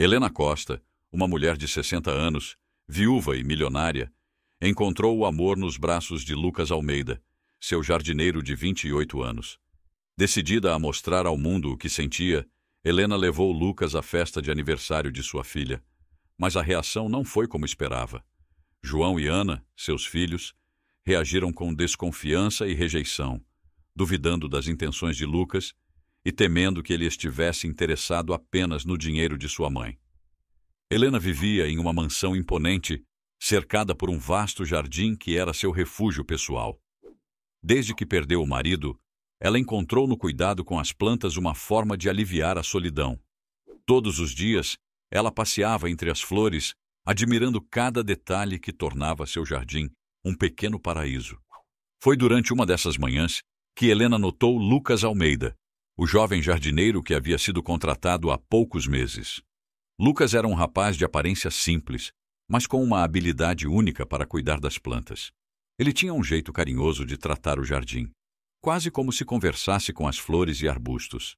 Helena Costa, uma mulher de 60 anos, viúva e milionária, encontrou o amor nos braços de Lucas Almeida, seu jardineiro de 28 anos. Decidida a mostrar ao mundo o que sentia, Helena levou Lucas à festa de aniversário de sua filha, mas a reação não foi como esperava. João e Ana, seus filhos, reagiram com desconfiança e rejeição, duvidando das intenções de Lucas e temendo que ele estivesse interessado apenas no dinheiro de sua mãe. Helena vivia em uma mansão imponente, cercada por um vasto jardim que era seu refúgio pessoal. Desde que perdeu o marido, ela encontrou no cuidado com as plantas uma forma de aliviar a solidão. Todos os dias, ela passeava entre as flores, admirando cada detalhe que tornava seu jardim um pequeno paraíso. Foi durante uma dessas manhãs que Helena notou Lucas Almeida, o jovem jardineiro que havia sido contratado há poucos meses. Lucas era um rapaz de aparência simples, mas com uma habilidade única para cuidar das plantas. Ele tinha um jeito carinhoso de tratar o jardim, quase como se conversasse com as flores e arbustos.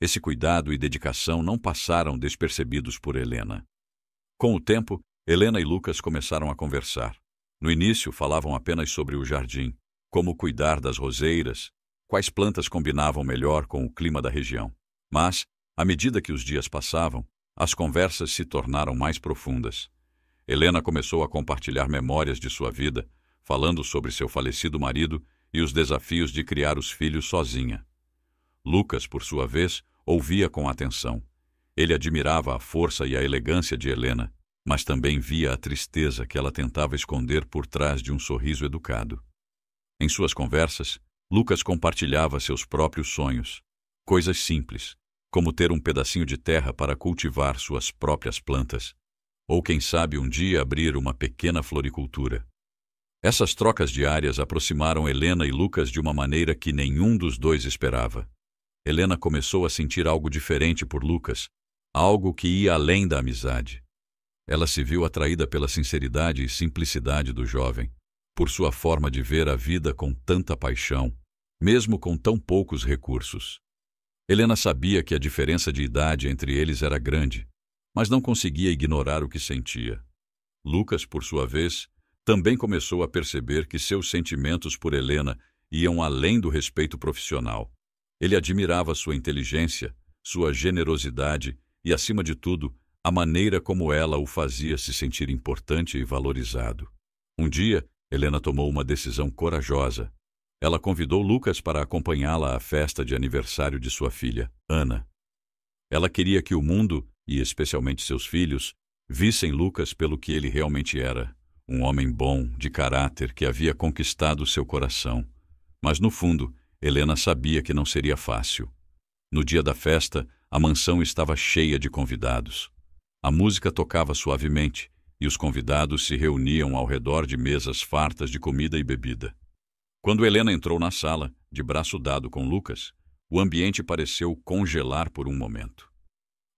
Esse cuidado e dedicação não passaram despercebidos por Helena. Com o tempo, Helena e Lucas começaram a conversar. No início, falavam apenas sobre o jardim, como cuidar das roseiras, quais plantas combinavam melhor com o clima da região. Mas, à medida que os dias passavam, as conversas se tornaram mais profundas. Helena começou a compartilhar memórias de sua vida, falando sobre seu falecido marido e os desafios de criar os filhos sozinha. Lucas, por sua vez, ouvia com atenção. Ele admirava a força e a elegância de Helena, mas também via a tristeza que ela tentava esconder por trás de um sorriso educado. Em suas conversas, Lucas compartilhava seus próprios sonhos, coisas simples, como ter um pedacinho de terra para cultivar suas próprias plantas, ou quem sabe um dia abrir uma pequena floricultura. Essas trocas diárias aproximaram Helena e Lucas de uma maneira que nenhum dos dois esperava. Helena começou a sentir algo diferente por Lucas, algo que ia além da amizade. Ela se viu atraída pela sinceridade e simplicidade do jovem, por sua forma de ver a vida com tanta paixão, mesmo com tão poucos recursos. Helena sabia que a diferença de idade entre eles era grande, mas não conseguia ignorar o que sentia. Lucas, por sua vez, também começou a perceber que seus sentimentos por Helena iam além do respeito profissional. Ele admirava sua inteligência, sua generosidade e, acima de tudo, a maneira como ela o fazia se sentir importante e valorizado. Um dia, Helena tomou uma decisão corajosa. Ela convidou Lucas para acompanhá-la à festa de aniversário de sua filha, Ana. Ela queria que o mundo, e especialmente seus filhos, vissem Lucas pelo que ele realmente era: um homem bom, de caráter, que havia conquistado seu coração. Mas, no fundo, Helena sabia que não seria fácil. No dia da festa, a mansão estava cheia de convidados. A música tocava suavemente e os convidados se reuniam ao redor de mesas fartas de comida e bebida. Quando Helena entrou na sala, de braço dado com Lucas, o ambiente pareceu congelar por um momento.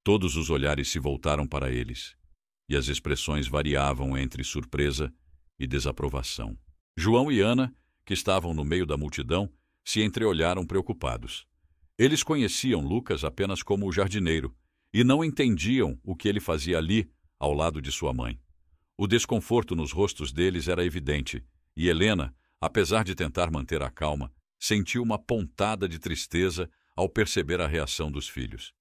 Todos os olhares se voltaram para eles, e as expressões variavam entre surpresa e desaprovação. João e Ana, que estavam no meio da multidão, se entreolharam preocupados. Eles conheciam Lucas apenas como o jardineiro e não entendiam o que ele fazia ali, ao lado de sua mãe. O desconforto nos rostos deles era evidente, e Helena, apesar de tentar manter a calma, sentiu uma pontada de tristeza ao perceber a reação dos filhos.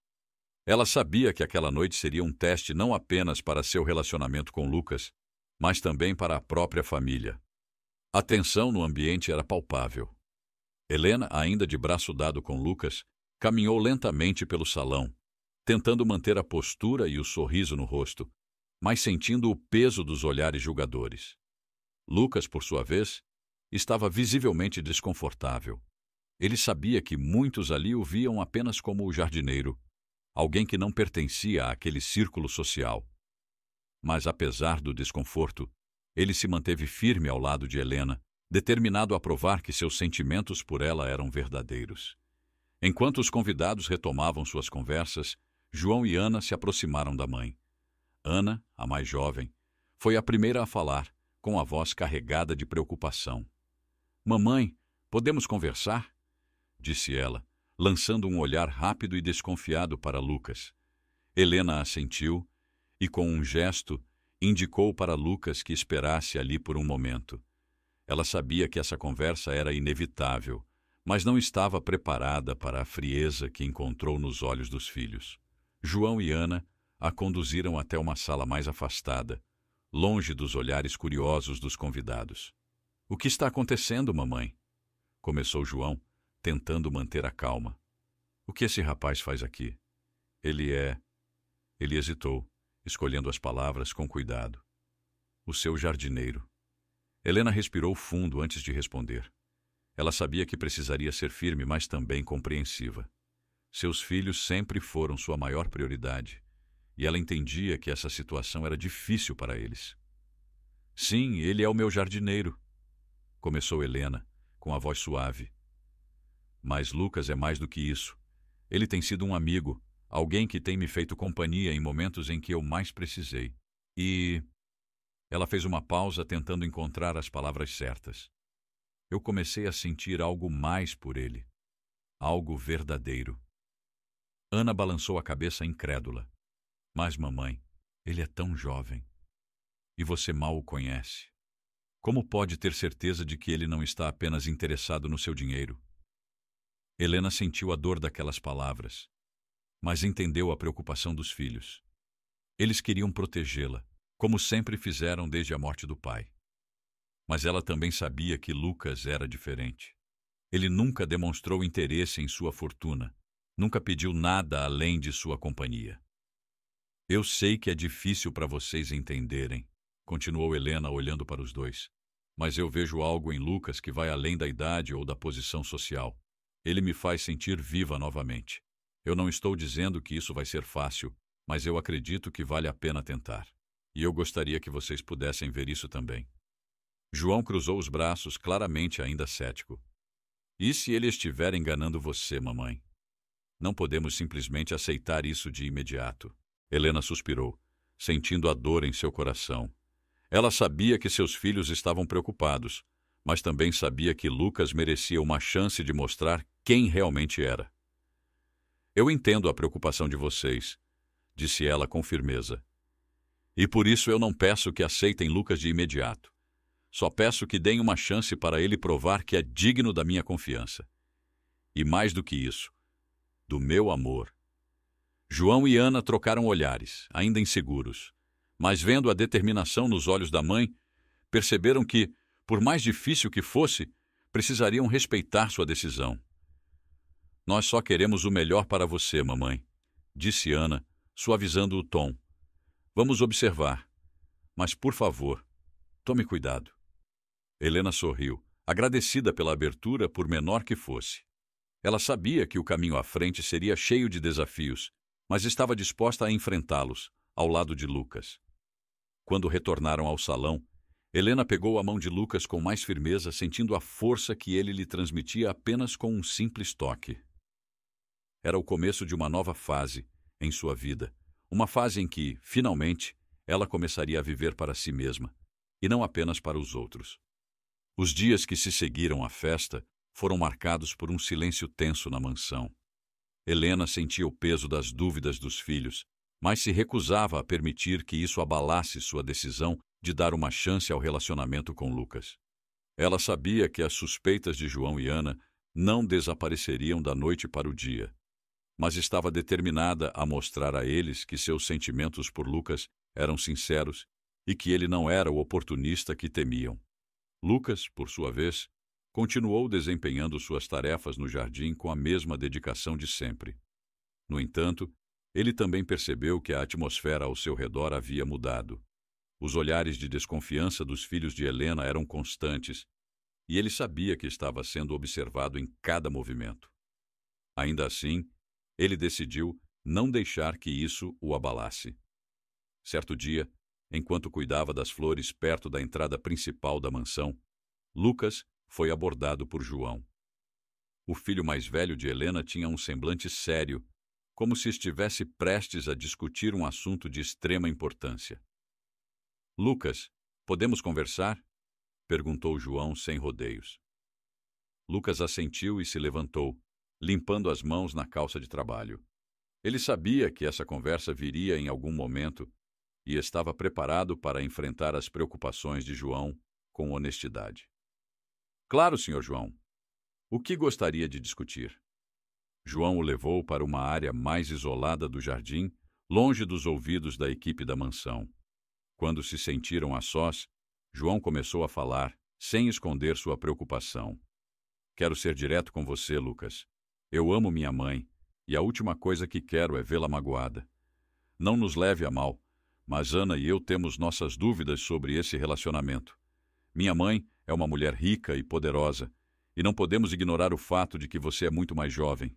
Ela sabia que aquela noite seria um teste não apenas para seu relacionamento com Lucas, mas também para a própria família. A tensão no ambiente era palpável. Helena, ainda de braço dado com Lucas, caminhou lentamente pelo salão, tentando manter a postura e o sorriso no rosto, mas sentindo o peso dos olhares julgadores. Lucas, por sua vez, estava visivelmente desconfortável. Ele sabia que muitos ali o viam apenas como o jardineiro, alguém que não pertencia àquele círculo social. Mas apesar do desconforto, ele se manteve firme ao lado de Helena, determinado a provar que seus sentimentos por ela eram verdadeiros. Enquanto os convidados retomavam suas conversas, João e Ana se aproximaram da mãe. Ana, a mais jovem, foi a primeira a falar, com a voz carregada de preocupação. Mamãe, podemos conversar? disse ela, lançando um olhar rápido e desconfiado para Lucas. Helena assentiu e, com um gesto, indicou para Lucas que esperasse ali por um momento. Ela sabia que essa conversa era inevitável, mas não estava preparada para a frieza que encontrou nos olhos dos filhos. João e Ana a conduziram até uma sala mais afastada, longe dos olhares curiosos dos convidados. O que está acontecendo, mamãe? Começou João, tentando manter a calma. O que esse rapaz faz aqui? Ele é. Ele hesitou, escolhendo as palavras com cuidado. O seu jardineiro. Helena respirou fundo antes de responder. Ela sabia que precisaria ser firme, mas também compreensiva. Seus filhos sempre foram sua maior prioridade e ela entendia que essa situação era difícil para eles. Sim, ele é o meu jardineiro, começou Helena, com a voz suave. Mas Lucas é mais do que isso. Ele tem sido um amigo, alguém que tem me feito companhia em momentos em que eu mais precisei. E. Ela fez uma pausa tentando encontrar as palavras certas. Eu comecei a sentir algo mais por ele. Algo verdadeiro. Ana balançou a cabeça incrédula. Mas, mamãe, ele é tão jovem. E você mal o conhece. Como pode ter certeza de que ele não está apenas interessado no seu dinheiro? Helena sentiu a dor daquelas palavras, mas entendeu a preocupação dos filhos. Eles queriam protegê-la, como sempre fizeram desde a morte do pai. Mas ela também sabia que Lucas era diferente. Ele nunca demonstrou interesse em sua fortuna, nunca pediu nada além de sua companhia. Eu sei que é difícil para vocês entenderem, continuou Helena olhando para os dois. Mas eu vejo algo em Lucas que vai além da idade ou da posição social. Ele me faz sentir viva novamente. Eu não estou dizendo que isso vai ser fácil, mas eu acredito que vale a pena tentar. E eu gostaria que vocês pudessem ver isso também. João cruzou os braços, claramente ainda cético. E se ele estiver enganando você, mamãe? Não podemos simplesmente aceitar isso de imediato. Helena suspirou, sentindo a dor em seu coração. Ela sabia que seus filhos estavam preocupados, mas também sabia que Lucas merecia uma chance de mostrar quem realmente era. Eu entendo a preocupação de vocês, disse ela com firmeza. E por isso eu não peço que aceitem Lucas de imediato. Só peço que deem uma chance para ele provar que é digno da minha confiança. E mais do que isso, do meu amor João e Ana trocaram olhares, ainda inseguros. Mas vendo a determinação nos olhos da mãe, perceberam que, por mais difícil que fosse, precisariam respeitar sua decisão. Nós só queremos o melhor para você, mamãe, disse Ana, suavizando o tom. Vamos observar. Mas, por favor, tome cuidado. Helena sorriu, agradecida pela abertura, por menor que fosse. Ela sabia que o caminho à frente seria cheio de desafios mas estava disposta a enfrentá-los, ao lado de Lucas. Quando retornaram ao salão, Helena pegou a mão de Lucas com mais firmeza, sentindo a força que ele lhe transmitia apenas com um simples toque. Era o começo de uma nova fase em sua vida, uma fase em que, finalmente, ela começaria a viver para si mesma, e não apenas para os outros. Os dias que se seguiram à festa foram marcados por um silêncio tenso na mansão. Helena sentia o peso das dúvidas dos filhos, mas se recusava a permitir que isso abalasse sua decisão de dar uma chance ao relacionamento com Lucas. Ela sabia que as suspeitas de João e Ana não desapareceriam da noite para o dia, mas estava determinada a mostrar a eles que seus sentimentos por Lucas eram sinceros e que ele não era o oportunista que temiam. Lucas, por sua vez, Continuou desempenhando suas tarefas no jardim com a mesma dedicação de sempre. No entanto, ele também percebeu que a atmosfera ao seu redor havia mudado. Os olhares de desconfiança dos filhos de Helena eram constantes, e ele sabia que estava sendo observado em cada movimento. Ainda assim, ele decidiu não deixar que isso o abalasse. Certo dia, enquanto cuidava das flores perto da entrada principal da mansão, Lucas foi abordado por João. O filho mais velho de Helena tinha um semblante sério, como se estivesse prestes a discutir um assunto de extrema importância. Lucas, podemos conversar? perguntou João sem rodeios. Lucas assentiu e se levantou, limpando as mãos na calça de trabalho. Ele sabia que essa conversa viria em algum momento e estava preparado para enfrentar as preocupações de João com honestidade. Claro, senhor João. O que gostaria de discutir? João o levou para uma área mais isolada do jardim, longe dos ouvidos da equipe da mansão. Quando se sentiram a sós, João começou a falar, sem esconder sua preocupação. Quero ser direto com você, Lucas. Eu amo minha mãe, e a última coisa que quero é vê-la magoada. Não nos leve a mal, mas Ana e eu temos nossas dúvidas sobre esse relacionamento. Minha mãe é uma mulher rica e poderosa, e não podemos ignorar o fato de que você é muito mais jovem.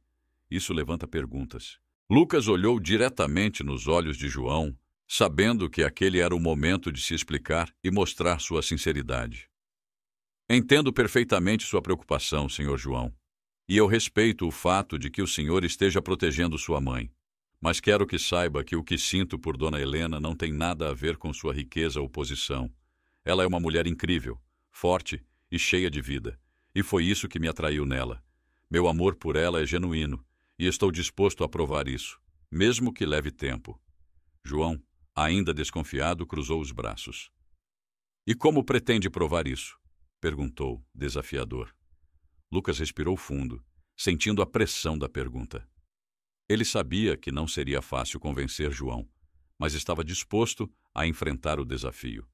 Isso levanta perguntas. Lucas olhou diretamente nos olhos de João, sabendo que aquele era o momento de se explicar e mostrar sua sinceridade. Entendo perfeitamente sua preocupação, senhor João, e eu respeito o fato de que o senhor esteja protegendo sua mãe. Mas quero que saiba que o que sinto por Dona Helena não tem nada a ver com sua riqueza ou posição. Ela é uma mulher incrível, forte e cheia de vida, e foi isso que me atraiu nela. Meu amor por ela é genuíno, e estou disposto a provar isso, mesmo que leve tempo. João, ainda desconfiado, cruzou os braços. E como pretende provar isso? perguntou, desafiador. Lucas respirou fundo, sentindo a pressão da pergunta. Ele sabia que não seria fácil convencer João, mas estava disposto a enfrentar o desafio.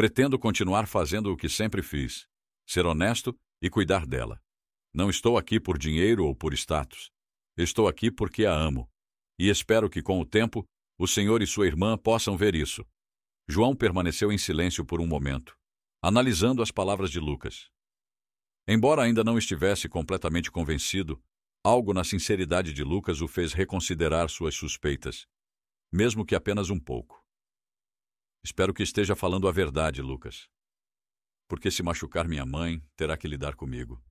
Pretendo continuar fazendo o que sempre fiz, ser honesto e cuidar dela. Não estou aqui por dinheiro ou por status. Estou aqui porque a amo. E espero que, com o tempo, o senhor e sua irmã possam ver isso. João permaneceu em silêncio por um momento, analisando as palavras de Lucas. Embora ainda não estivesse completamente convencido, algo na sinceridade de Lucas o fez reconsiderar suas suspeitas, mesmo que apenas um pouco. Espero que esteja falando a verdade, Lucas. Porque se machucar minha mãe, terá que lidar comigo.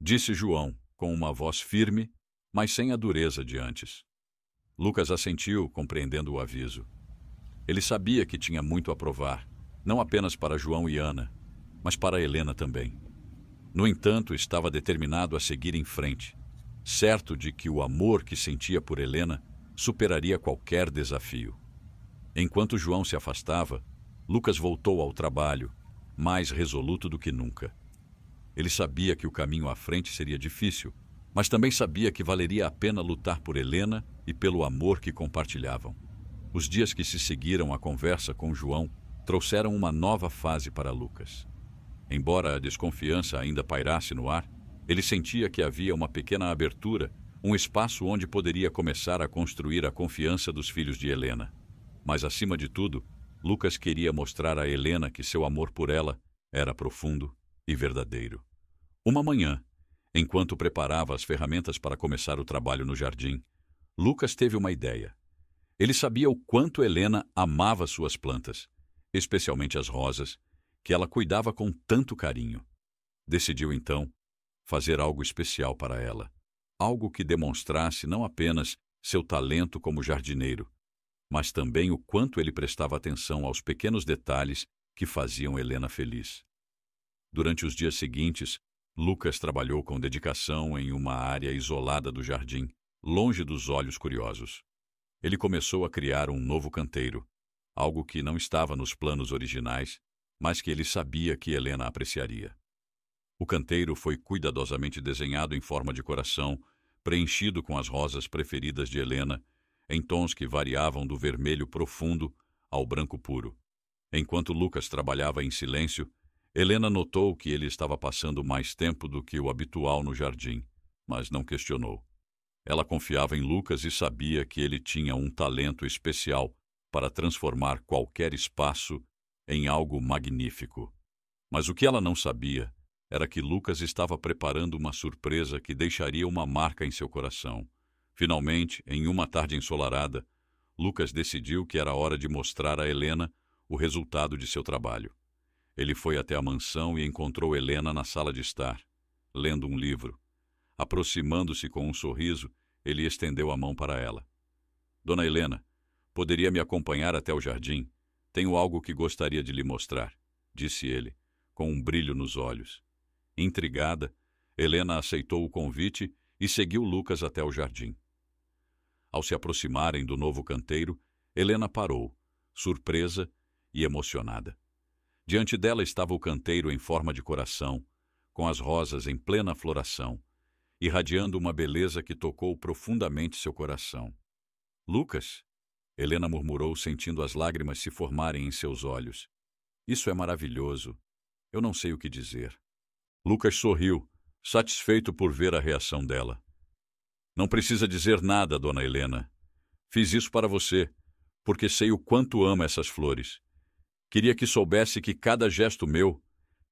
Disse João, com uma voz firme, mas sem a dureza de antes. Lucas assentiu, compreendendo o aviso. Ele sabia que tinha muito a provar, não apenas para João e Ana, mas para Helena também. No entanto, estava determinado a seguir em frente, certo de que o amor que sentia por Helena superaria qualquer desafio. Enquanto João se afastava, Lucas voltou ao trabalho, mais resoluto do que nunca. Ele sabia que o caminho à frente seria difícil, mas também sabia que valeria a pena lutar por Helena e pelo amor que compartilhavam. Os dias que se seguiram à conversa com João trouxeram uma nova fase para Lucas. Embora a desconfiança ainda pairasse no ar, ele sentia que havia uma pequena abertura, um espaço onde poderia começar a construir a confiança dos filhos de Helena. Mas, acima de tudo, Lucas queria mostrar a Helena que seu amor por ela era profundo e verdadeiro. Uma manhã, enquanto preparava as ferramentas para começar o trabalho no jardim, Lucas teve uma ideia. Ele sabia o quanto Helena amava suas plantas, especialmente as rosas, que ela cuidava com tanto carinho. Decidiu então fazer algo especial para ela, algo que demonstrasse não apenas seu talento como jardineiro, mas também o quanto ele prestava atenção aos pequenos detalhes que faziam Helena feliz. Durante os dias seguintes, Lucas trabalhou com dedicação em uma área isolada do jardim, longe dos olhos curiosos. Ele começou a criar um novo canteiro, algo que não estava nos planos originais, mas que ele sabia que Helena apreciaria. O canteiro foi cuidadosamente desenhado em forma de coração, preenchido com as rosas preferidas de Helena em tons que variavam do vermelho profundo ao branco puro. Enquanto Lucas trabalhava em silêncio, Helena notou que ele estava passando mais tempo do que o habitual no jardim, mas não questionou. Ela confiava em Lucas e sabia que ele tinha um talento especial para transformar qualquer espaço em algo magnífico. Mas o que ela não sabia era que Lucas estava preparando uma surpresa que deixaria uma marca em seu coração. Finalmente, em uma tarde ensolarada, Lucas decidiu que era hora de mostrar a Helena o resultado de seu trabalho. Ele foi até a mansão e encontrou Helena na sala de estar, lendo um livro. Aproximando-se com um sorriso, ele estendeu a mão para ela. Dona Helena, poderia me acompanhar até o jardim? Tenho algo que gostaria de lhe mostrar, disse ele, com um brilho nos olhos. Intrigada, Helena aceitou o convite e seguiu Lucas até o jardim. Ao se aproximarem do novo canteiro, Helena parou, surpresa e emocionada. Diante dela estava o canteiro em forma de coração, com as rosas em plena floração, irradiando uma beleza que tocou profundamente seu coração. Lucas, Helena murmurou, sentindo as lágrimas se formarem em seus olhos. Isso é maravilhoso. Eu não sei o que dizer. Lucas sorriu, satisfeito por ver a reação dela. Não precisa dizer nada, dona Helena. Fiz isso para você, porque sei o quanto ama essas flores. Queria que soubesse que cada gesto meu,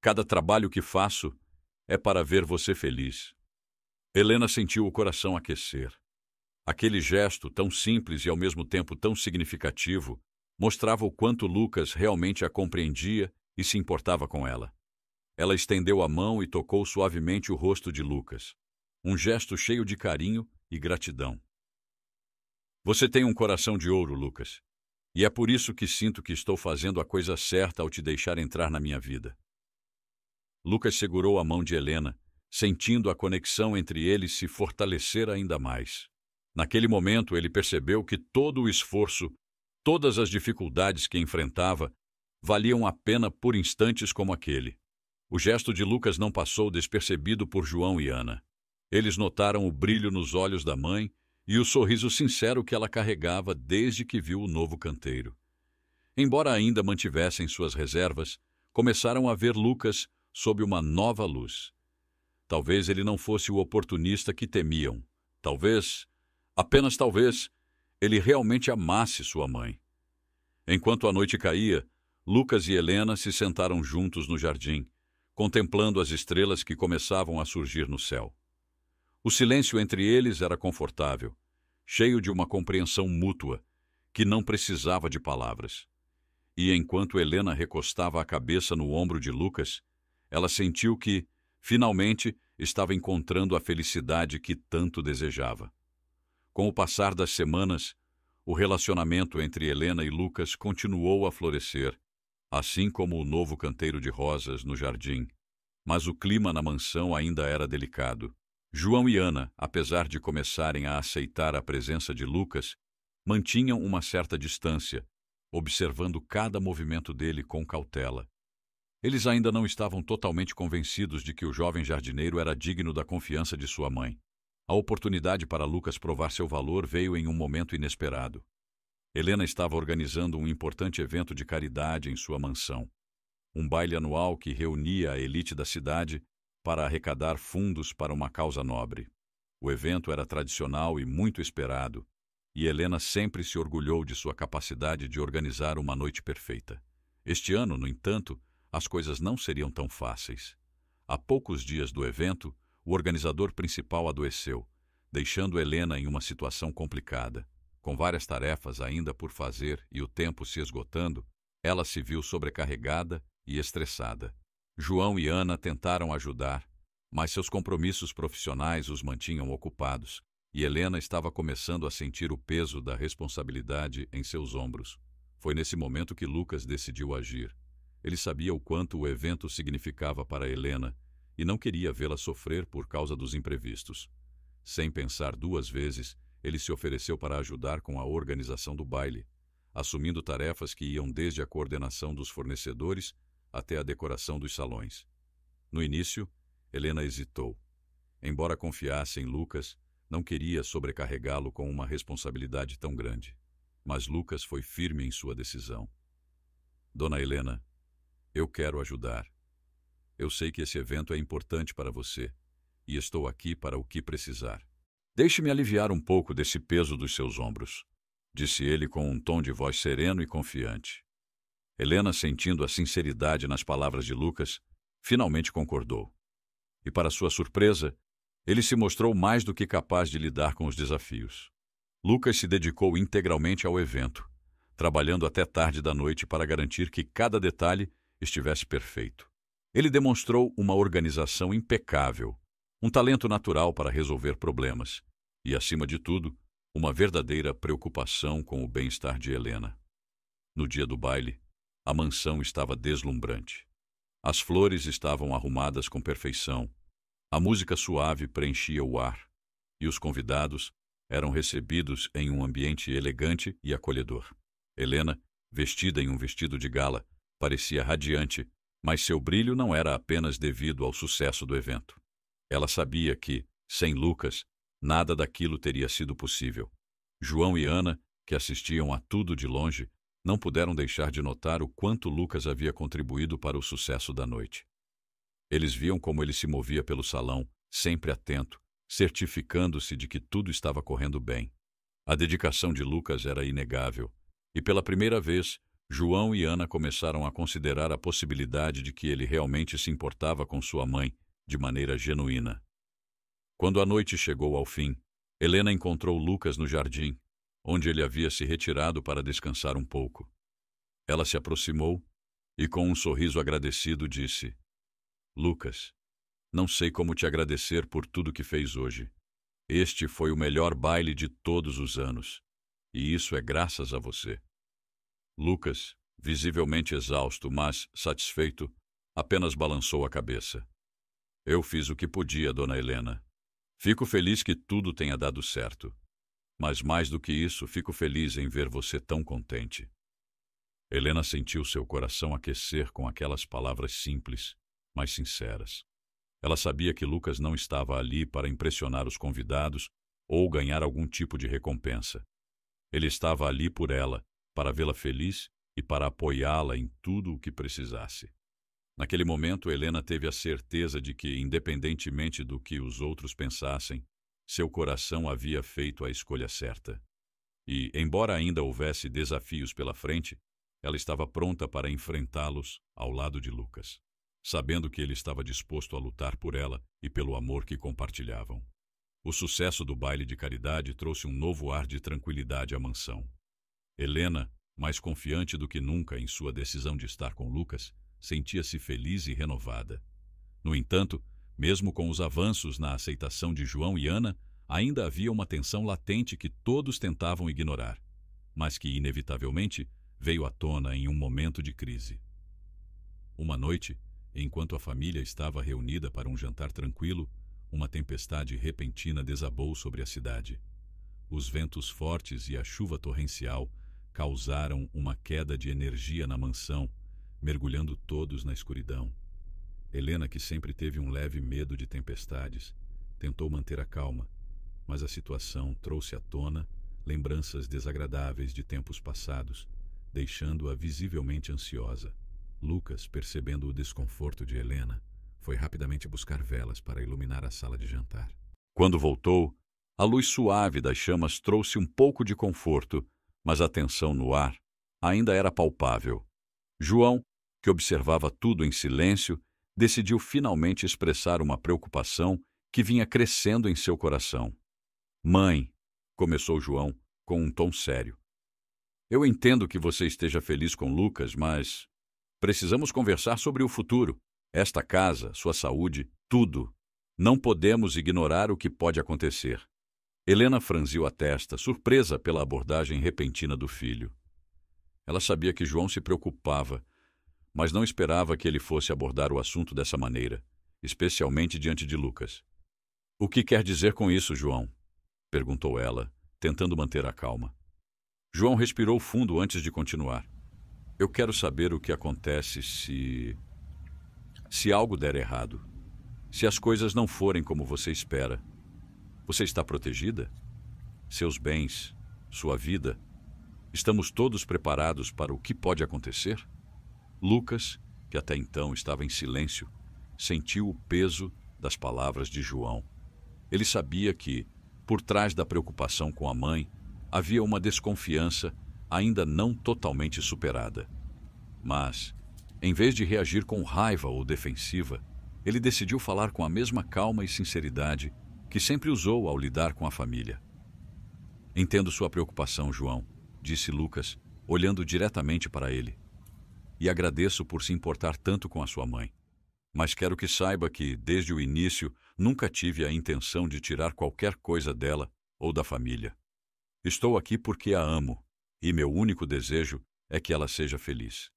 cada trabalho que faço, é para ver você feliz. Helena sentiu o coração aquecer. Aquele gesto, tão simples e ao mesmo tempo tão significativo, mostrava o quanto Lucas realmente a compreendia e se importava com ela. Ela estendeu a mão e tocou suavemente o rosto de Lucas. Um gesto cheio de carinho e gratidão. Você tem um coração de ouro, Lucas, e é por isso que sinto que estou fazendo a coisa certa ao te deixar entrar na minha vida. Lucas segurou a mão de Helena, sentindo a conexão entre eles se fortalecer ainda mais. Naquele momento, ele percebeu que todo o esforço, todas as dificuldades que enfrentava, valiam a pena por instantes como aquele. O gesto de Lucas não passou despercebido por João e Ana. Eles notaram o brilho nos olhos da mãe e o sorriso sincero que ela carregava desde que viu o novo canteiro. Embora ainda mantivessem suas reservas, começaram a ver Lucas sob uma nova luz. Talvez ele não fosse o oportunista que temiam. Talvez, apenas talvez, ele realmente amasse sua mãe. Enquanto a noite caía, Lucas e Helena se sentaram juntos no jardim, contemplando as estrelas que começavam a surgir no céu. O silêncio entre eles era confortável, cheio de uma compreensão mútua, que não precisava de palavras. E enquanto Helena recostava a cabeça no ombro de Lucas, ela sentiu que, finalmente, estava encontrando a felicidade que tanto desejava. Com o passar das semanas, o relacionamento entre Helena e Lucas continuou a florescer, assim como o novo canteiro de rosas no jardim, mas o clima na mansão ainda era delicado. João e Ana, apesar de começarem a aceitar a presença de Lucas, mantinham uma certa distância, observando cada movimento dele com cautela. Eles ainda não estavam totalmente convencidos de que o jovem jardineiro era digno da confiança de sua mãe. A oportunidade para Lucas provar seu valor veio em um momento inesperado. Helena estava organizando um importante evento de caridade em sua mansão. Um baile anual que reunia a elite da cidade para arrecadar fundos para uma causa nobre. O evento era tradicional e muito esperado, e Helena sempre se orgulhou de sua capacidade de organizar uma noite perfeita. Este ano, no entanto, as coisas não seriam tão fáceis. Há poucos dias do evento, o organizador principal adoeceu, deixando Helena em uma situação complicada. Com várias tarefas ainda por fazer e o tempo se esgotando, ela se viu sobrecarregada e estressada. João e Ana tentaram ajudar, mas seus compromissos profissionais os mantinham ocupados, e Helena estava começando a sentir o peso da responsabilidade em seus ombros. Foi nesse momento que Lucas decidiu agir. Ele sabia o quanto o evento significava para Helena e não queria vê-la sofrer por causa dos imprevistos. Sem pensar duas vezes, ele se ofereceu para ajudar com a organização do baile, assumindo tarefas que iam desde a coordenação dos fornecedores até a decoração dos salões. No início, Helena hesitou. Embora confiasse em Lucas, não queria sobrecarregá-lo com uma responsabilidade tão grande. Mas Lucas foi firme em sua decisão. Dona Helena, eu quero ajudar. Eu sei que esse evento é importante para você e estou aqui para o que precisar. Deixe-me aliviar um pouco desse peso dos seus ombros, disse ele com um tom de voz sereno e confiante. Helena, sentindo a sinceridade nas palavras de Lucas, finalmente concordou. E, para sua surpresa, ele se mostrou mais do que capaz de lidar com os desafios. Lucas se dedicou integralmente ao evento, trabalhando até tarde da noite para garantir que cada detalhe estivesse perfeito. Ele demonstrou uma organização impecável, um talento natural para resolver problemas e, acima de tudo, uma verdadeira preocupação com o bem-estar de Helena. No dia do baile, a mansão estava deslumbrante. As flores estavam arrumadas com perfeição. A música suave preenchia o ar. E os convidados eram recebidos em um ambiente elegante e acolhedor. Helena, vestida em um vestido de gala, parecia radiante, mas seu brilho não era apenas devido ao sucesso do evento. Ela sabia que, sem Lucas, nada daquilo teria sido possível. João e Ana, que assistiam a tudo de longe, não puderam deixar de notar o quanto Lucas havia contribuído para o sucesso da noite. Eles viam como ele se movia pelo salão, sempre atento, certificando-se de que tudo estava correndo bem. A dedicação de Lucas era inegável, e pela primeira vez, João e Ana começaram a considerar a possibilidade de que ele realmente se importava com sua mãe de maneira genuína. Quando a noite chegou ao fim, Helena encontrou Lucas no jardim, onde ele havia se retirado para descansar um pouco. Ela se aproximou e, com um sorriso agradecido, disse: Lucas, não sei como te agradecer por tudo que fez hoje. Este foi o melhor baile de todos os anos, e isso é graças a você. Lucas, visivelmente exausto, mas satisfeito, apenas balançou a cabeça. Eu fiz o que podia, dona Helena. Fico feliz que tudo tenha dado certo. Mas mais do que isso, fico feliz em ver você tão contente. Helena sentiu seu coração aquecer com aquelas palavras simples, mas sinceras. Ela sabia que Lucas não estava ali para impressionar os convidados ou ganhar algum tipo de recompensa. Ele estava ali por ela, para vê-la feliz e para apoiá-la em tudo o que precisasse. Naquele momento, Helena teve a certeza de que, independentemente do que os outros pensassem, seu coração havia feito a escolha certa. E, embora ainda houvesse desafios pela frente, ela estava pronta para enfrentá-los ao lado de Lucas, sabendo que ele estava disposto a lutar por ela e pelo amor que compartilhavam. O sucesso do baile de caridade trouxe um novo ar de tranquilidade à mansão. Helena, mais confiante do que nunca em sua decisão de estar com Lucas, sentia-se feliz e renovada. No entanto, mesmo com os avanços na aceitação de João e Ana, ainda havia uma tensão latente que todos tentavam ignorar, mas que, inevitavelmente, veio à tona em um momento de crise. Uma noite, enquanto a família estava reunida para um jantar tranquilo, uma tempestade repentina desabou sobre a cidade. Os ventos fortes e a chuva torrencial causaram uma queda de energia na mansão, mergulhando todos na escuridão. Helena, que sempre teve um leve medo de tempestades, tentou manter a calma, mas a situação trouxe à tona lembranças desagradáveis de tempos passados, deixando-a visivelmente ansiosa. Lucas, percebendo o desconforto de Helena, foi rapidamente buscar velas para iluminar a sala de jantar. Quando voltou, a luz suave das chamas trouxe um pouco de conforto, mas a tensão no ar ainda era palpável. João, que observava tudo em silêncio, decidiu finalmente expressar uma preocupação que vinha crescendo em seu coração. Mãe, começou João, com um tom sério. Eu entendo que você esteja feliz com Lucas, mas precisamos conversar sobre o futuro. Esta casa, sua saúde, tudo. Não podemos ignorar o que pode acontecer. Helena franziu a testa, surpresa pela abordagem repentina do filho. Ela sabia que João se preocupava, mas não esperava que ele fosse abordar o assunto dessa maneira, especialmente diante de Lucas. O que quer dizer com isso, João? perguntou ela, tentando manter a calma. João respirou fundo antes de continuar. Eu quero saber o que acontece se. se algo der errado. Se as coisas não forem como você espera. Você está protegida? Seus bens, sua vida. Estamos todos preparados para o que pode acontecer? Lucas, que até então estava em silêncio, sentiu o peso das palavras de João. Ele sabia que, por trás da preocupação com a mãe, havia uma desconfiança ainda não totalmente superada. Mas, em vez de reagir com raiva ou defensiva, ele decidiu falar com a mesma calma e sinceridade que sempre usou ao lidar com a família. Entendo sua preocupação, João, disse Lucas, olhando diretamente para ele e agradeço por se importar tanto com a sua mãe. Mas quero que saiba que, desde o início, nunca tive a intenção de tirar qualquer coisa dela ou da família. Estou aqui porque a amo e meu único desejo é que ela seja feliz.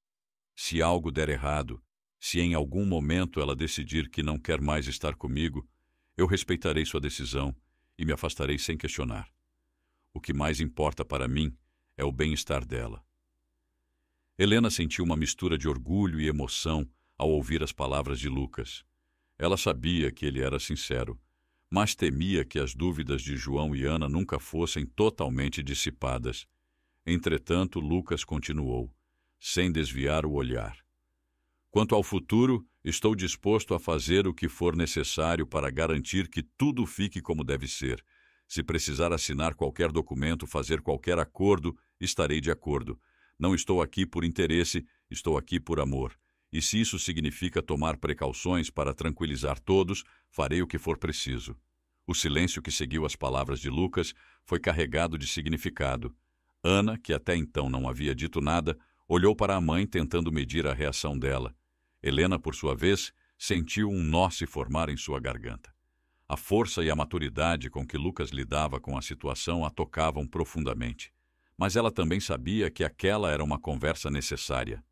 Se algo der errado, se em algum momento ela decidir que não quer mais estar comigo, eu respeitarei sua decisão e me afastarei sem questionar. O que mais importa para mim é o bem-estar dela. Helena sentiu uma mistura de orgulho e emoção ao ouvir as palavras de Lucas. Ela sabia que ele era sincero, mas temia que as dúvidas de João e Ana nunca fossem totalmente dissipadas. Entretanto, Lucas continuou, sem desviar o olhar. Quanto ao futuro, estou disposto a fazer o que for necessário para garantir que tudo fique como deve ser. Se precisar assinar qualquer documento, fazer qualquer acordo, estarei de acordo não estou aqui por interesse, estou aqui por amor. E se isso significa tomar precauções para tranquilizar todos, farei o que for preciso. O silêncio que seguiu as palavras de Lucas foi carregado de significado. Ana, que até então não havia dito nada, olhou para a mãe tentando medir a reação dela. Helena, por sua vez, sentiu um nó se formar em sua garganta. A força e a maturidade com que Lucas lidava com a situação a tocavam profundamente. Mas ela também sabia que aquela era uma conversa necessária.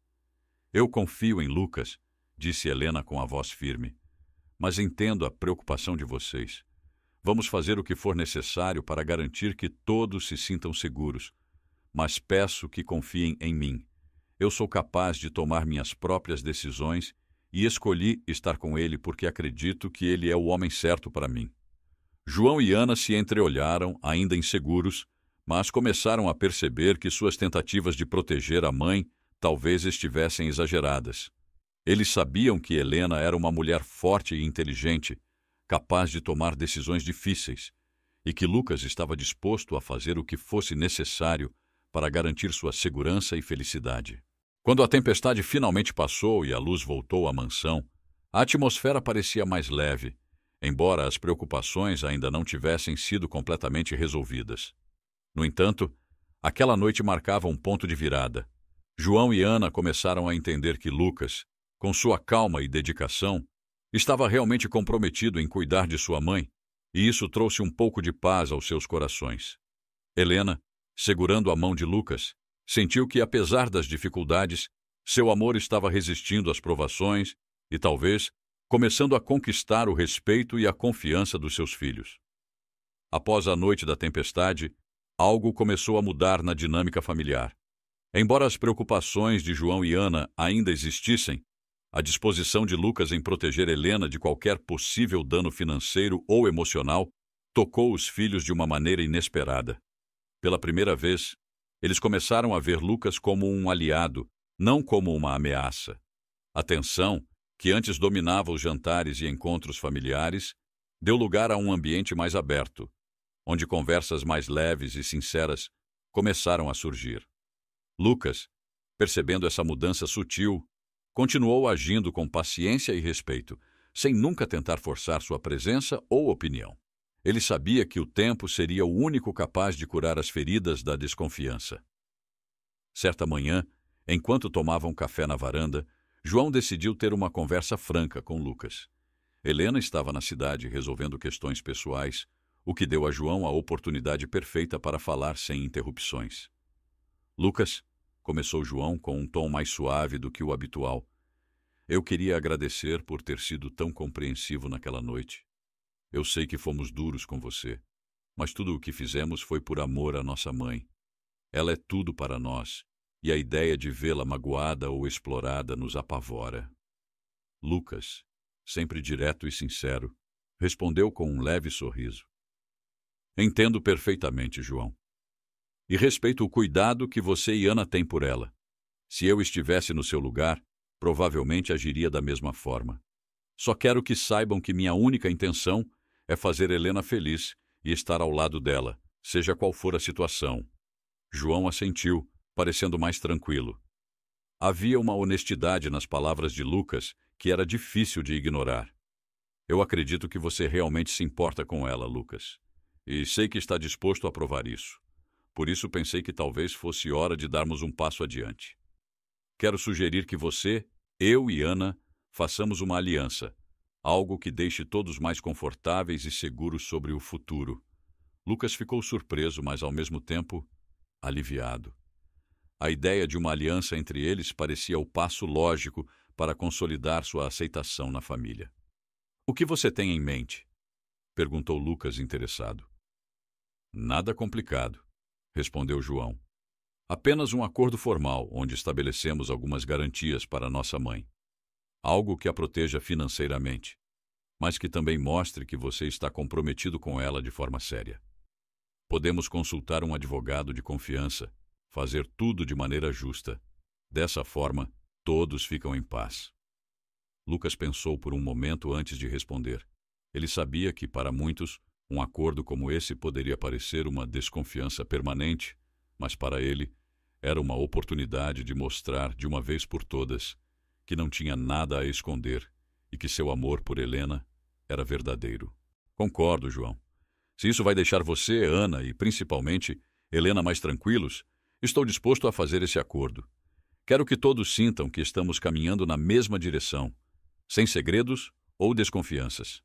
Eu confio em Lucas, disse Helena com a voz firme. Mas entendo a preocupação de vocês. Vamos fazer o que for necessário para garantir que todos se sintam seguros. Mas peço que confiem em mim. Eu sou capaz de tomar minhas próprias decisões e escolhi estar com ele porque acredito que ele é o homem certo para mim. João e Ana se entreolharam, ainda inseguros, mas começaram a perceber que suas tentativas de proteger a mãe talvez estivessem exageradas. Eles sabiam que Helena era uma mulher forte e inteligente, capaz de tomar decisões difíceis, e que Lucas estava disposto a fazer o que fosse necessário para garantir sua segurança e felicidade. Quando a tempestade finalmente passou e a luz voltou à mansão, a atmosfera parecia mais leve, embora as preocupações ainda não tivessem sido completamente resolvidas. No entanto, aquela noite marcava um ponto de virada. João e Ana começaram a entender que Lucas, com sua calma e dedicação, estava realmente comprometido em cuidar de sua mãe, e isso trouxe um pouco de paz aos seus corações. Helena, segurando a mão de Lucas, sentiu que, apesar das dificuldades, seu amor estava resistindo às provações e, talvez, começando a conquistar o respeito e a confiança dos seus filhos. Após a noite da tempestade, algo começou a mudar na dinâmica familiar. Embora as preocupações de João e Ana ainda existissem, a disposição de Lucas em proteger Helena de qualquer possível dano financeiro ou emocional tocou os filhos de uma maneira inesperada. Pela primeira vez, eles começaram a ver Lucas como um aliado, não como uma ameaça. A tensão, que antes dominava os jantares e encontros familiares, deu lugar a um ambiente mais aberto, onde conversas mais leves e sinceras começaram a surgir. Lucas, percebendo essa mudança sutil, continuou agindo com paciência e respeito, sem nunca tentar forçar sua presença ou opinião. Ele sabia que o tempo seria o único capaz de curar as feridas da desconfiança. Certa manhã, enquanto tomavam café na varanda, João decidiu ter uma conversa franca com Lucas. Helena estava na cidade resolvendo questões pessoais o que deu a João a oportunidade perfeita para falar sem interrupções. Lucas, começou João com um tom mais suave do que o habitual, eu queria agradecer por ter sido tão compreensivo naquela noite. Eu sei que fomos duros com você, mas tudo o que fizemos foi por amor à nossa mãe. Ela é tudo para nós, e a ideia de vê-la magoada ou explorada nos apavora. Lucas, sempre direto e sincero, respondeu com um leve sorriso. Entendo perfeitamente, João. E respeito o cuidado que você e Ana têm por ela. Se eu estivesse no seu lugar, provavelmente agiria da mesma forma. Só quero que saibam que minha única intenção é fazer Helena feliz e estar ao lado dela, seja qual for a situação. João assentiu, parecendo mais tranquilo. Havia uma honestidade nas palavras de Lucas que era difícil de ignorar. Eu acredito que você realmente se importa com ela, Lucas. E sei que está disposto a aprovar isso. Por isso pensei que talvez fosse hora de darmos um passo adiante. Quero sugerir que você, eu e Ana façamos uma aliança, algo que deixe todos mais confortáveis e seguros sobre o futuro. Lucas ficou surpreso, mas ao mesmo tempo aliviado. A ideia de uma aliança entre eles parecia o passo lógico para consolidar sua aceitação na família. O que você tem em mente? perguntou Lucas interessado. Nada complicado, respondeu João. Apenas um acordo formal onde estabelecemos algumas garantias para nossa mãe. Algo que a proteja financeiramente, mas que também mostre que você está comprometido com ela de forma séria. Podemos consultar um advogado de confiança, fazer tudo de maneira justa. Dessa forma, todos ficam em paz. Lucas pensou por um momento antes de responder. Ele sabia que, para muitos, um acordo como esse poderia parecer uma desconfiança permanente, mas para ele era uma oportunidade de mostrar de uma vez por todas que não tinha nada a esconder e que seu amor por Helena era verdadeiro. Concordo, João. Se isso vai deixar você, Ana e principalmente Helena mais tranquilos, estou disposto a fazer esse acordo. Quero que todos sintam que estamos caminhando na mesma direção, sem segredos ou desconfianças.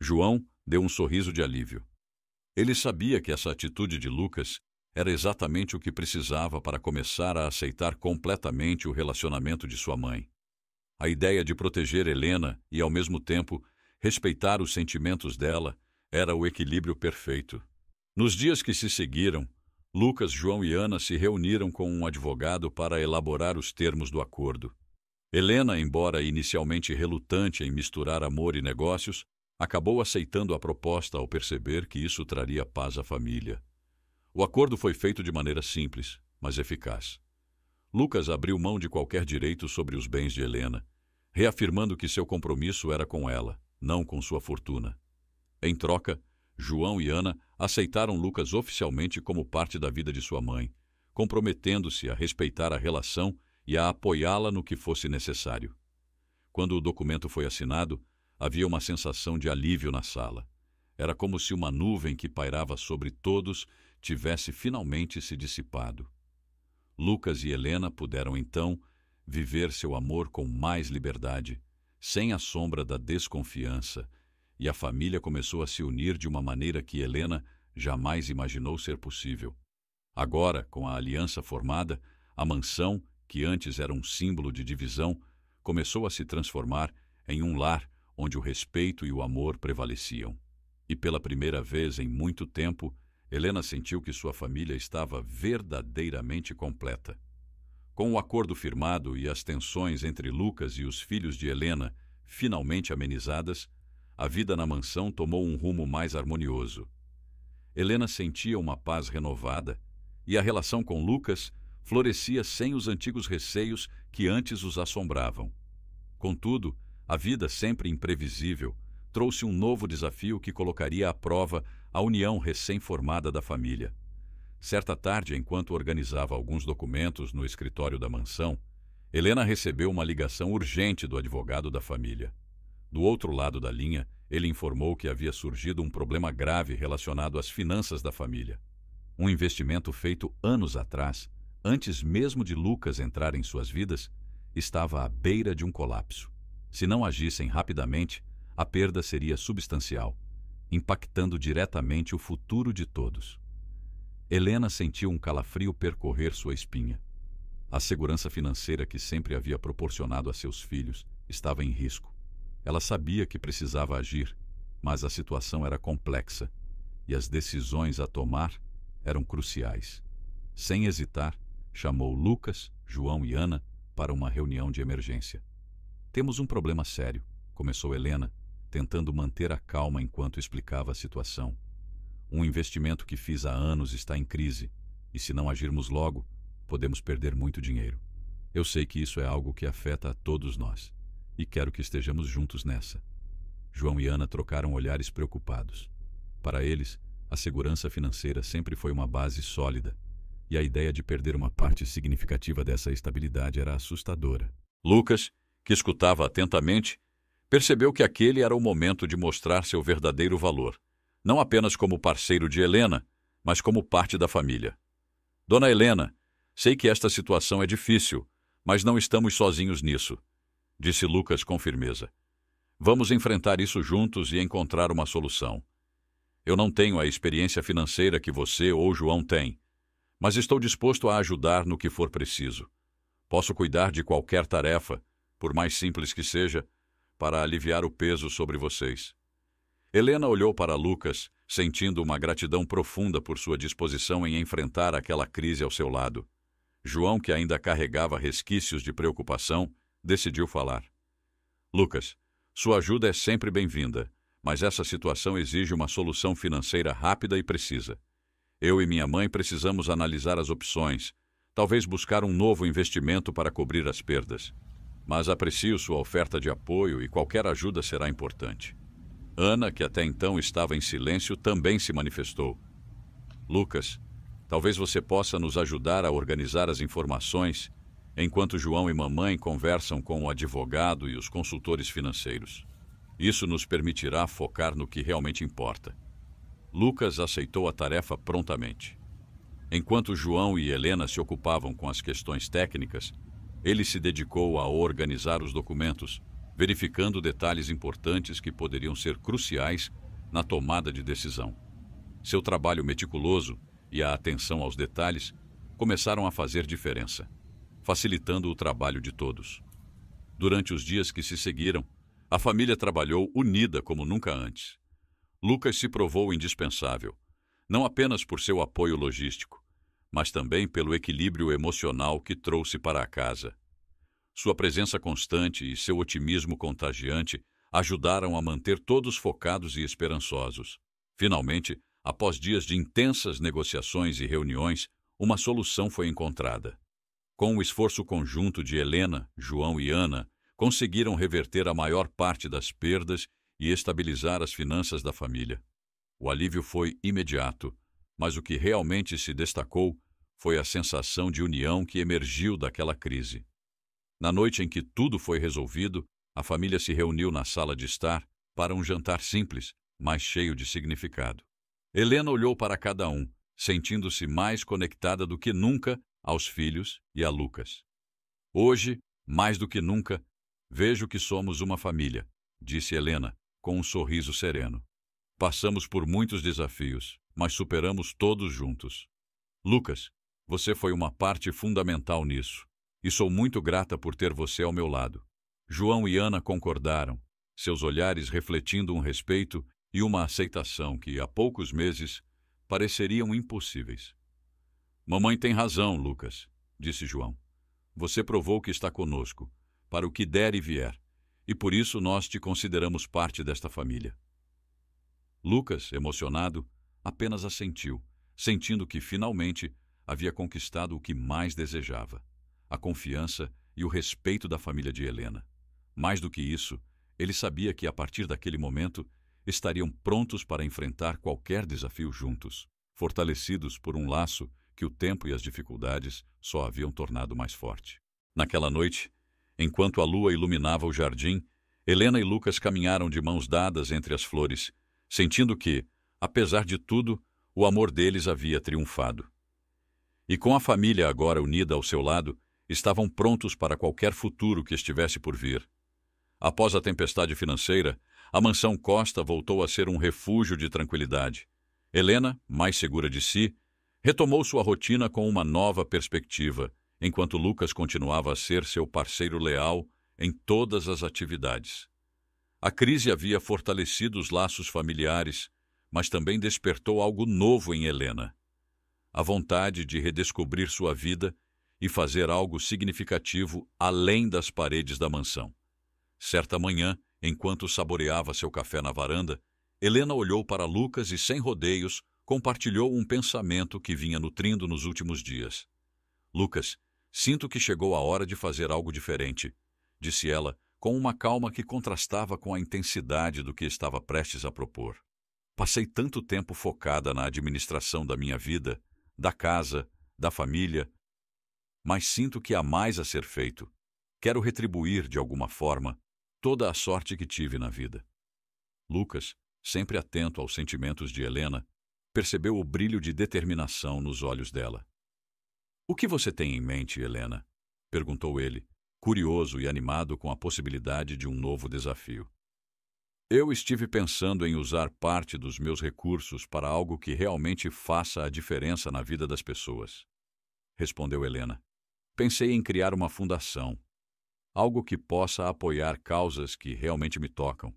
João deu um sorriso de alívio. Ele sabia que essa atitude de Lucas era exatamente o que precisava para começar a aceitar completamente o relacionamento de sua mãe. A ideia de proteger Helena e, ao mesmo tempo, respeitar os sentimentos dela era o equilíbrio perfeito. Nos dias que se seguiram, Lucas, João e Ana se reuniram com um advogado para elaborar os termos do acordo. Helena, embora inicialmente relutante em misturar amor e negócios, acabou aceitando a proposta ao perceber que isso traria paz à família. O acordo foi feito de maneira simples, mas eficaz. Lucas abriu mão de qualquer direito sobre os bens de Helena, reafirmando que seu compromisso era com ela, não com sua fortuna. Em troca, João e Ana aceitaram Lucas oficialmente como parte da vida de sua mãe, comprometendo-se a respeitar a relação e a apoiá-la no que fosse necessário. Quando o documento foi assinado, Havia uma sensação de alívio na sala. Era como se uma nuvem que pairava sobre todos tivesse finalmente se dissipado. Lucas e Helena puderam então viver seu amor com mais liberdade, sem a sombra da desconfiança, e a família começou a se unir de uma maneira que Helena jamais imaginou ser possível. Agora, com a aliança formada, a mansão, que antes era um símbolo de divisão, começou a se transformar em um lar onde o respeito e o amor prevaleciam. E pela primeira vez em muito tempo, Helena sentiu que sua família estava verdadeiramente completa. Com o acordo firmado e as tensões entre Lucas e os filhos de Helena finalmente amenizadas, a vida na mansão tomou um rumo mais harmonioso. Helena sentia uma paz renovada e a relação com Lucas florescia sem os antigos receios que antes os assombravam. Contudo, a vida sempre imprevisível trouxe um novo desafio que colocaria à prova a união recém-formada da família. Certa tarde, enquanto organizava alguns documentos no escritório da mansão, Helena recebeu uma ligação urgente do advogado da família. Do outro lado da linha, ele informou que havia surgido um problema grave relacionado às finanças da família. Um investimento feito anos atrás, antes mesmo de Lucas entrar em suas vidas, estava à beira de um colapso. Se não agissem rapidamente, a perda seria substancial, impactando diretamente o futuro de todos. Helena sentiu um calafrio percorrer sua espinha. A segurança financeira que sempre havia proporcionado a seus filhos estava em risco. Ela sabia que precisava agir, mas a situação era complexa e as decisões a tomar eram cruciais. Sem hesitar, chamou Lucas, João e Ana para uma reunião de emergência. Temos um problema sério, começou Helena, tentando manter a calma enquanto explicava a situação. Um investimento que fiz há anos está em crise, e se não agirmos logo, podemos perder muito dinheiro. Eu sei que isso é algo que afeta a todos nós, e quero que estejamos juntos nessa. João e Ana trocaram olhares preocupados. Para eles, a segurança financeira sempre foi uma base sólida, e a ideia de perder uma parte significativa dessa estabilidade era assustadora. Lucas, que escutava atentamente, percebeu que aquele era o momento de mostrar seu verdadeiro valor, não apenas como parceiro de Helena, mas como parte da família. Dona Helena, sei que esta situação é difícil, mas não estamos sozinhos nisso, disse Lucas com firmeza. Vamos enfrentar isso juntos e encontrar uma solução. Eu não tenho a experiência financeira que você ou João têm, mas estou disposto a ajudar no que for preciso. Posso cuidar de qualquer tarefa, por mais simples que seja, para aliviar o peso sobre vocês. Helena olhou para Lucas, sentindo uma gratidão profunda por sua disposição em enfrentar aquela crise ao seu lado. João, que ainda carregava resquícios de preocupação, decidiu falar. Lucas, sua ajuda é sempre bem-vinda, mas essa situação exige uma solução financeira rápida e precisa. Eu e minha mãe precisamos analisar as opções, talvez buscar um novo investimento para cobrir as perdas mas aprecio sua oferta de apoio e qualquer ajuda será importante. Ana, que até então estava em silêncio, também se manifestou. Lucas, talvez você possa nos ajudar a organizar as informações enquanto João e mamãe conversam com o advogado e os consultores financeiros. Isso nos permitirá focar no que realmente importa. Lucas aceitou a tarefa prontamente. Enquanto João e Helena se ocupavam com as questões técnicas, ele se dedicou a organizar os documentos, verificando detalhes importantes que poderiam ser cruciais na tomada de decisão. Seu trabalho meticuloso e a atenção aos detalhes começaram a fazer diferença, facilitando o trabalho de todos. Durante os dias que se seguiram, a família trabalhou unida como nunca antes. Lucas se provou indispensável, não apenas por seu apoio logístico, mas também pelo equilíbrio emocional que trouxe para a casa. Sua presença constante e seu otimismo contagiante ajudaram a manter todos focados e esperançosos. Finalmente, após dias de intensas negociações e reuniões, uma solução foi encontrada. Com o esforço conjunto de Helena, João e Ana, conseguiram reverter a maior parte das perdas e estabilizar as finanças da família. O alívio foi imediato mas o que realmente se destacou foi a sensação de união que emergiu daquela crise. Na noite em que tudo foi resolvido, a família se reuniu na sala de estar para um jantar simples, mas cheio de significado. Helena olhou para cada um, sentindo-se mais conectada do que nunca aos filhos e a Lucas. Hoje, mais do que nunca, vejo que somos uma família, disse Helena, com um sorriso sereno. Passamos por muitos desafios, mas superamos todos juntos. Lucas, você foi uma parte fundamental nisso, e sou muito grata por ter você ao meu lado. João e Ana concordaram, seus olhares refletindo um respeito e uma aceitação que, há poucos meses, pareceriam impossíveis. Mamãe tem razão, Lucas, disse João. Você provou que está conosco, para o que der e vier, e por isso nós te consideramos parte desta família. Lucas, emocionado, apenas assentiu, sentindo que finalmente havia conquistado o que mais desejava: a confiança e o respeito da família de Helena. Mais do que isso, ele sabia que a partir daquele momento estariam prontos para enfrentar qualquer desafio juntos, fortalecidos por um laço que o tempo e as dificuldades só haviam tornado mais forte. Naquela noite, enquanto a lua iluminava o jardim, Helena e Lucas caminharam de mãos dadas entre as flores, sentindo que, Apesar de tudo, o amor deles havia triunfado. E com a família agora unida ao seu lado, estavam prontos para qualquer futuro que estivesse por vir. Após a tempestade financeira, a mansão Costa voltou a ser um refúgio de tranquilidade. Helena, mais segura de si, retomou sua rotina com uma nova perspectiva, enquanto Lucas continuava a ser seu parceiro leal em todas as atividades. A crise havia fortalecido os laços familiares mas também despertou algo novo em Helena. A vontade de redescobrir sua vida e fazer algo significativo além das paredes da mansão. Certa manhã, enquanto saboreava seu café na varanda, Helena olhou para Lucas e, sem rodeios, compartilhou um pensamento que vinha nutrindo nos últimos dias. Lucas, sinto que chegou a hora de fazer algo diferente, disse ela, com uma calma que contrastava com a intensidade do que estava prestes a propor. Passei tanto tempo focada na administração da minha vida, da casa, da família, mas sinto que há mais a ser feito. Quero retribuir, de alguma forma, toda a sorte que tive na vida. Lucas, sempre atento aos sentimentos de Helena, percebeu o brilho de determinação nos olhos dela. O que você tem em mente, Helena? perguntou ele, curioso e animado com a possibilidade de um novo desafio. Eu estive pensando em usar parte dos meus recursos para algo que realmente faça a diferença na vida das pessoas. Respondeu Helena. Pensei em criar uma fundação. Algo que possa apoiar causas que realmente me tocam.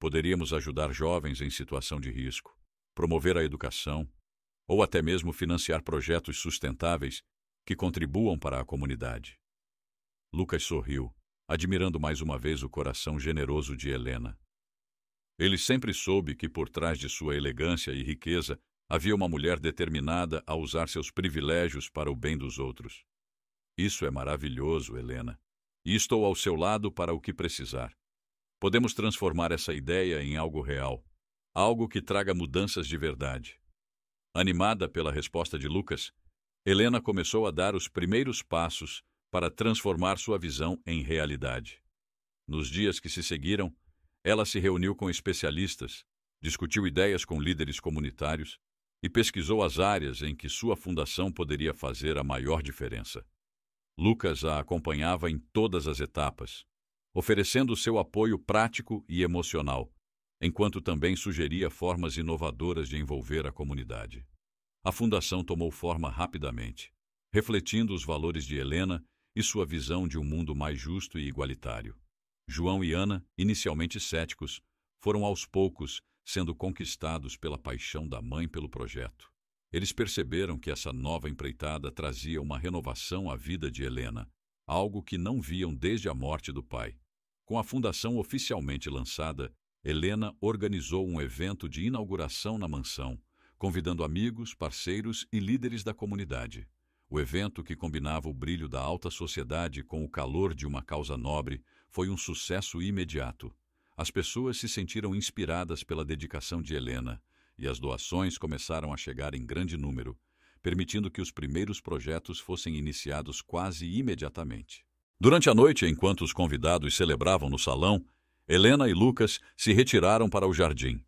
Poderíamos ajudar jovens em situação de risco, promover a educação, ou até mesmo financiar projetos sustentáveis que contribuam para a comunidade. Lucas sorriu, admirando mais uma vez o coração generoso de Helena. Ele sempre soube que por trás de sua elegância e riqueza havia uma mulher determinada a usar seus privilégios para o bem dos outros. Isso é maravilhoso, Helena. E estou ao seu lado para o que precisar. Podemos transformar essa ideia em algo real, algo que traga mudanças de verdade. Animada pela resposta de Lucas, Helena começou a dar os primeiros passos para transformar sua visão em realidade. Nos dias que se seguiram, ela se reuniu com especialistas, discutiu ideias com líderes comunitários e pesquisou as áreas em que sua fundação poderia fazer a maior diferença. Lucas a acompanhava em todas as etapas, oferecendo seu apoio prático e emocional, enquanto também sugeria formas inovadoras de envolver a comunidade. A fundação tomou forma rapidamente, refletindo os valores de Helena e sua visão de um mundo mais justo e igualitário. João e Ana, inicialmente céticos, foram aos poucos sendo conquistados pela paixão da mãe pelo projeto. Eles perceberam que essa nova empreitada trazia uma renovação à vida de Helena, algo que não viam desde a morte do pai. Com a fundação oficialmente lançada, Helena organizou um evento de inauguração na mansão, convidando amigos, parceiros e líderes da comunidade. O evento, que combinava o brilho da alta sociedade com o calor de uma causa nobre, foi um sucesso imediato. As pessoas se sentiram inspiradas pela dedicação de Helena e as doações começaram a chegar em grande número, permitindo que os primeiros projetos fossem iniciados quase imediatamente. Durante a noite, enquanto os convidados celebravam no salão, Helena e Lucas se retiraram para o jardim.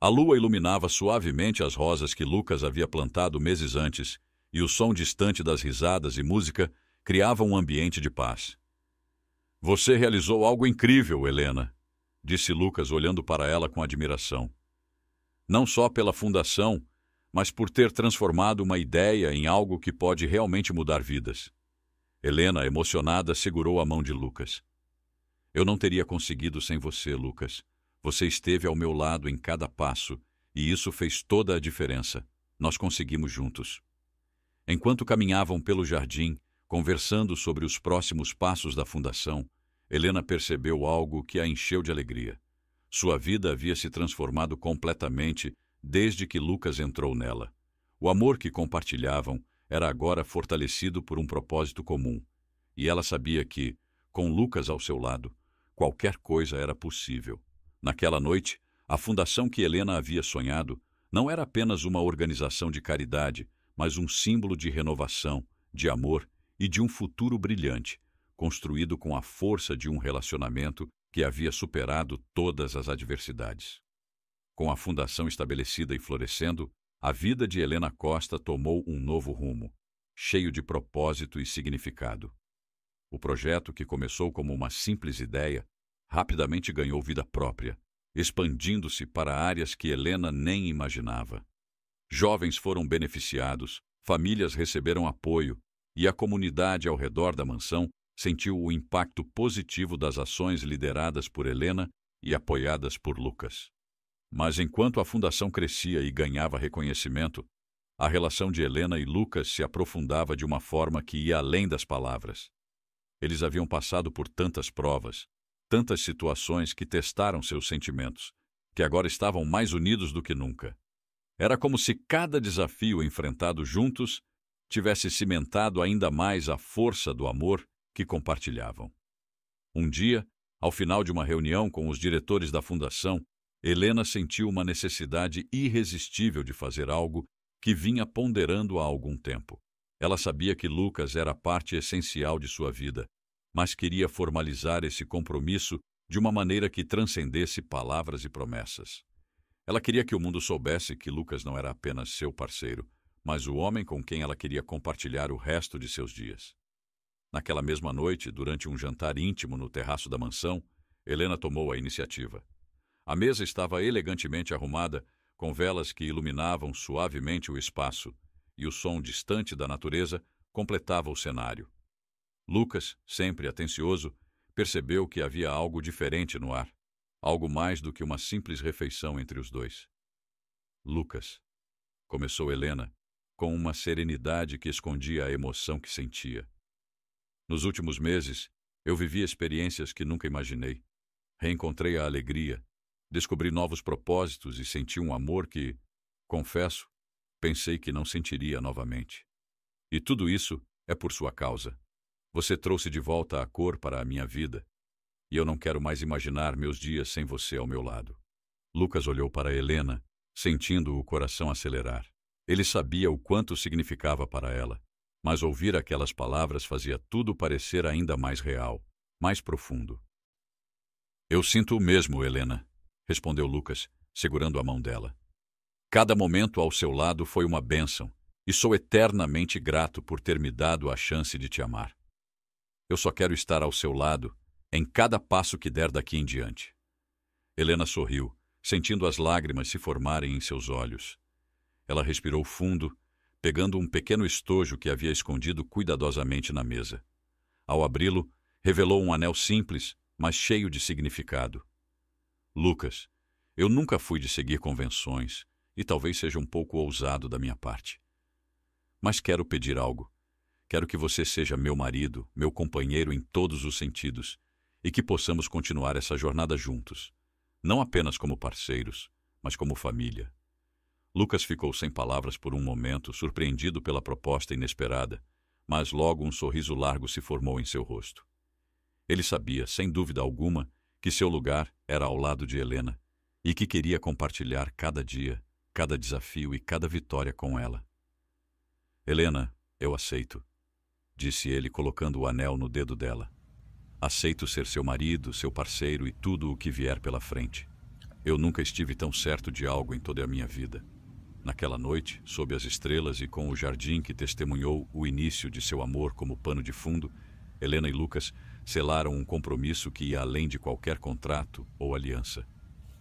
A lua iluminava suavemente as rosas que Lucas havia plantado meses antes, e o som distante das risadas e música criava um ambiente de paz. Você realizou algo incrível, Helena, disse Lucas olhando para ela com admiração. Não só pela fundação, mas por ter transformado uma ideia em algo que pode realmente mudar vidas. Helena, emocionada, segurou a mão de Lucas. Eu não teria conseguido sem você, Lucas. Você esteve ao meu lado em cada passo, e isso fez toda a diferença. Nós conseguimos juntos. Enquanto caminhavam pelo jardim, Conversando sobre os próximos passos da fundação, Helena percebeu algo que a encheu de alegria. Sua vida havia se transformado completamente desde que Lucas entrou nela. O amor que compartilhavam era agora fortalecido por um propósito comum, e ela sabia que, com Lucas ao seu lado, qualquer coisa era possível. Naquela noite, a fundação que Helena havia sonhado não era apenas uma organização de caridade, mas um símbolo de renovação, de amor e de um futuro brilhante, construído com a força de um relacionamento que havia superado todas as adversidades. Com a fundação estabelecida e florescendo, a vida de Helena Costa tomou um novo rumo, cheio de propósito e significado. O projeto, que começou como uma simples ideia, rapidamente ganhou vida própria, expandindo-se para áreas que Helena nem imaginava. Jovens foram beneficiados, famílias receberam apoio e a comunidade ao redor da mansão sentiu o impacto positivo das ações lideradas por Helena e apoiadas por Lucas. Mas enquanto a fundação crescia e ganhava reconhecimento, a relação de Helena e Lucas se aprofundava de uma forma que ia além das palavras. Eles haviam passado por tantas provas, tantas situações que testaram seus sentimentos, que agora estavam mais unidos do que nunca. Era como se cada desafio enfrentado juntos tivesse cimentado ainda mais a força do amor que compartilhavam. Um dia, ao final de uma reunião com os diretores da fundação, Helena sentiu uma necessidade irresistível de fazer algo que vinha ponderando há algum tempo. Ela sabia que Lucas era parte essencial de sua vida, mas queria formalizar esse compromisso de uma maneira que transcendesse palavras e promessas. Ela queria que o mundo soubesse que Lucas não era apenas seu parceiro, mas o homem com quem ela queria compartilhar o resto de seus dias. Naquela mesma noite, durante um jantar íntimo no terraço da mansão, Helena tomou a iniciativa. A mesa estava elegantemente arrumada, com velas que iluminavam suavemente o espaço, e o som distante da natureza completava o cenário. Lucas, sempre atencioso, percebeu que havia algo diferente no ar, algo mais do que uma simples refeição entre os dois. Lucas, começou Helena, com uma serenidade que escondia a emoção que sentia. Nos últimos meses, eu vivi experiências que nunca imaginei. Reencontrei a alegria, descobri novos propósitos e senti um amor que, confesso, pensei que não sentiria novamente. E tudo isso é por sua causa. Você trouxe de volta a cor para a minha vida, e eu não quero mais imaginar meus dias sem você ao meu lado. Lucas olhou para Helena, sentindo o coração acelerar. Ele sabia o quanto significava para ela, mas ouvir aquelas palavras fazia tudo parecer ainda mais real, mais profundo. Eu sinto o mesmo, Helena, respondeu Lucas, segurando a mão dela. Cada momento ao seu lado foi uma bênção, e sou eternamente grato por ter me dado a chance de te amar. Eu só quero estar ao seu lado em cada passo que der daqui em diante. Helena sorriu, sentindo as lágrimas se formarem em seus olhos. Ela respirou fundo, pegando um pequeno estojo que havia escondido cuidadosamente na mesa. Ao abri-lo, revelou um anel simples, mas cheio de significado. Lucas, eu nunca fui de seguir convenções, e talvez seja um pouco ousado da minha parte. Mas quero pedir algo. Quero que você seja meu marido, meu companheiro em todos os sentidos, e que possamos continuar essa jornada juntos, não apenas como parceiros, mas como família. Lucas ficou sem palavras por um momento, surpreendido pela proposta inesperada, mas logo um sorriso largo se formou em seu rosto. Ele sabia, sem dúvida alguma, que seu lugar era ao lado de Helena e que queria compartilhar cada dia, cada desafio e cada vitória com ela. Helena, eu aceito, disse ele colocando o anel no dedo dela. Aceito ser seu marido, seu parceiro e tudo o que vier pela frente. Eu nunca estive tão certo de algo em toda a minha vida. Naquela noite, sob as estrelas e com o jardim que testemunhou o início de seu amor como pano de fundo, Helena e Lucas selaram um compromisso que ia além de qualquer contrato ou aliança.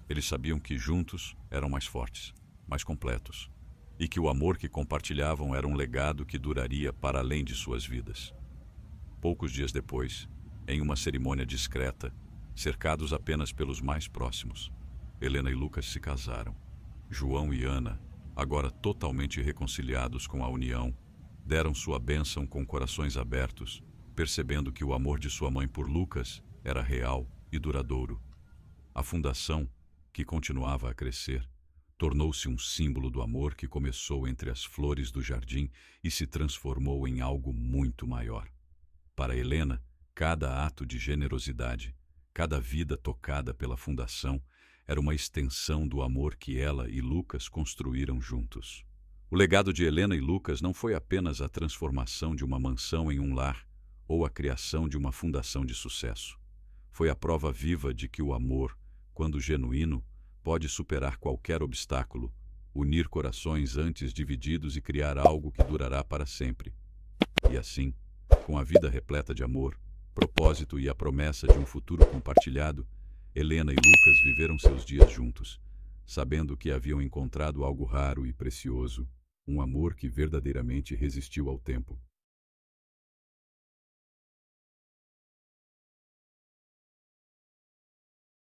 Eles sabiam que juntos eram mais fortes, mais completos, e que o amor que compartilhavam era um legado que duraria para além de suas vidas. Poucos dias depois, em uma cerimônia discreta, cercados apenas pelos mais próximos, Helena e Lucas se casaram. João e Ana agora totalmente reconciliados com a união, deram sua bênção com corações abertos, percebendo que o amor de sua mãe por Lucas era real e duradouro. A fundação, que continuava a crescer, tornou-se um símbolo do amor que começou entre as flores do jardim e se transformou em algo muito maior. Para Helena, cada ato de generosidade, cada vida tocada pela fundação era uma extensão do amor que ela e Lucas construíram juntos. O legado de Helena e Lucas não foi apenas a transformação de uma mansão em um lar ou a criação de uma fundação de sucesso. Foi a prova viva de que o amor, quando genuíno, pode superar qualquer obstáculo, unir corações antes divididos e criar algo que durará para sempre. E assim, com a vida repleta de amor, propósito e a promessa de um futuro compartilhado, Helena e Lucas viveram seus dias juntos, sabendo que haviam encontrado algo raro e precioso, um amor que verdadeiramente resistiu ao tempo.